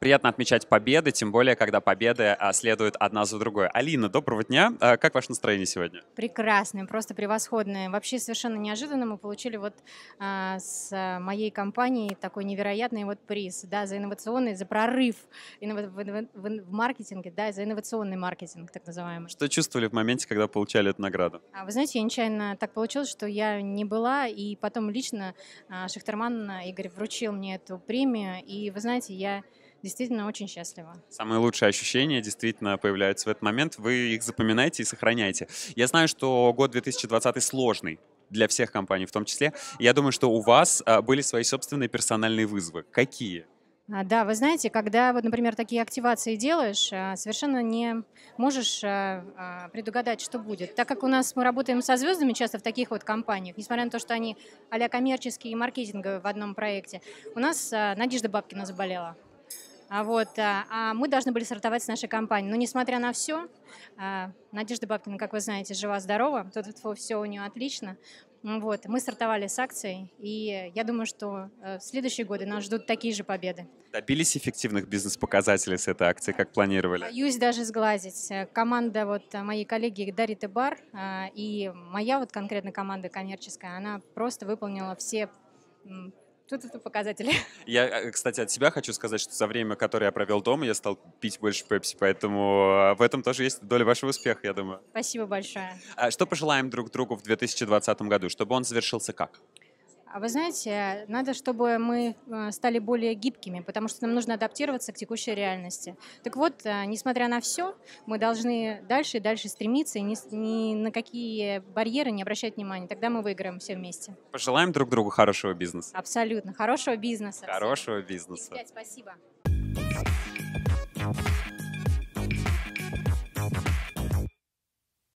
приятно отмечать победы, тем более, когда победы а, следуют одна за другой. Алина, доброго дня. А, как ваше настроение сегодня? Прекрасное, просто превосходное. Вообще совершенно неожиданно мы получили вот а, с моей компанией такой невероятный вот приз, да, за инновационный, за прорыв иннова... в, в, в маркетинге, да, за инновационный маркетинг, так называемый. Что чувствовали в моменте, когда получали эту награду? А, вы знаете, я нечаянно так получилось, что я не была, и потом лично а, Шахтерман Игорь вручил мне эту премию, и вы знаете, я действительно очень счастлива. Самые лучшие ощущения действительно появляются в этот момент. Вы их запоминаете и сохраняете. Я знаю, что год 2020 сложный для всех компаний в том числе. Я думаю, что у вас а, были свои собственные персональные вызовы. Какие? А, да, вы знаете, когда вот, например, такие активации делаешь, а, совершенно не можешь предугадать, что будет. Так как у нас мы работаем со звездами часто в таких вот компаниях, несмотря на то, что они а коммерческие и маркетинговые в одном проекте, у нас Надежда Бабкина заболела. А вот, э, а мы должны были стартовать с нашей компанией. Но несмотря на все, э, Надежда Бабкина, как вы знаете, жива-здорова, тут все у нее отлично. Ну вот, мы стартовали с акцией, и я думаю, что э, в следующие годы нас ждут такие же победы. Добились эффективных бизнес-показателей с этой акцией, как планировали? Боюсь даже сглазить. Команда вот моей коллеги Дариты Бар и моя вот конкретно команда коммерческая, она просто выполнила все Тут это показатели. Я, э, кстати, от себя хочу сказать, что за время, которое я провел дома, я стал пить больше пепси, поэтому э, в этом тоже есть доля вашего успеха, я думаю. Спасибо большое. А что пожелаем друг другу в 2020 году, чтобы он завершился как? А Вы знаете, надо, чтобы мы э, стали более гибкими, потому что нам нужно адаптироваться к текущей реальности. Так вот, э, несмотря на все, мы должны дальше и дальше стремиться и ни, на какие барьеры не обращать внимания. Тогда мы выиграем все вместе. Пожелаем друг другу хорошего бизнеса. Абсолютно. Хорошего бизнеса. Хорошего бизнеса. И, спасибо.